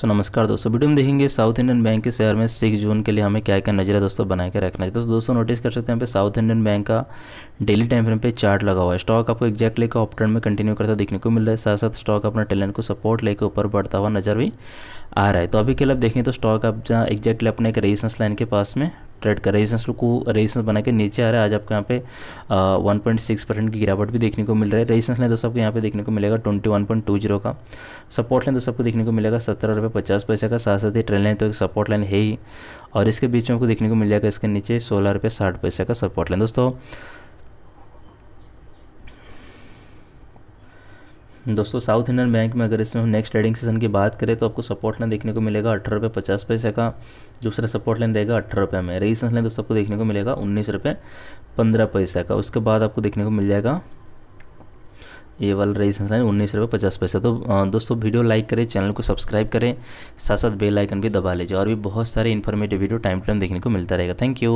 सो नमस्कार दोस्तों वीडियो में देखेंगे साउथ इंडियन बैंक के शेयर में सिक्स जून के लिए हमें क्या क्या नजर है दोस्तों बनाए के रखना है तो दोस्तों नोटिस कर सकते हैं पे साउथ इंडियन बैंक का डेली टाइम फ्रेम पे चार्ट लगा हुआ है स्टॉक आपको एक्जैक्टली का ऑप्टर्न में कंटिन्यू करता देखने को मिल रहा है साथ साथ स्टॉक अपना टैलेंट को सपोर्ट लेकर ऊपर बढ़ता हुआ नजर भी आ रहा है तो अभी के लिए आप देखें तो स्टॉक आप जहाँ एक्जैक्टली अपने एक रेजिस्टेंस लाइन के पास में ट्रेड कर रेजिस्टेंस को रेजिस्टेंस बना के नीचे आ रहा है आज आपको यहाँ पे वन पॉइंट सिक्स परसेंट की गिरावट भी देखने को मिल रहा है रेजिस्टेंस ने दोस्तों आपको यहाँ पे देखने को मिलेगा twenty one point two zero का सपोर्ट लाइन दोस्तों आपको देखने को मिलेगा सत्रह रुपये पचास पैसे का साथ साथ ही ट्रेन लाइन तो एक सपोर्ट लाइन है ही और इसके बीच में आपको देखने को मिल जाएगा इसके नीचे सोलह रुपये साठ पैसे का सपोर्ट लाइन दोस्तों दोस्तों साउथ इंडियन बैंक में अगर इसमें हम नेक्स्ट ट्रेडिंग सेशन की बात करें तो आपको सपोर्ट लाइन देखने को मिलेगा अठारह रुपये पचास पैसे का दूसरा सपोर्ट लाइन रहेगा अठारह रुपये में रेजिस्टेंस लाइन दोस्तों आपको देखने को मिलेगा उन्नीस रुपये पंद्रह पैसे का उसके बाद आपको देखने को मिल जाएगा ये वाला रेजिस्टेंस लाइन उन्नीस रुपये पचास पैसा तो दोस्तों वीडियो लाइक करें चैनल को सब्सक्राइब करें साथ साथ बेल आइकन भी दबा लीजिए और भी बहुत सारे informative video time to time देखने को मिलता रहेगा थैंक यू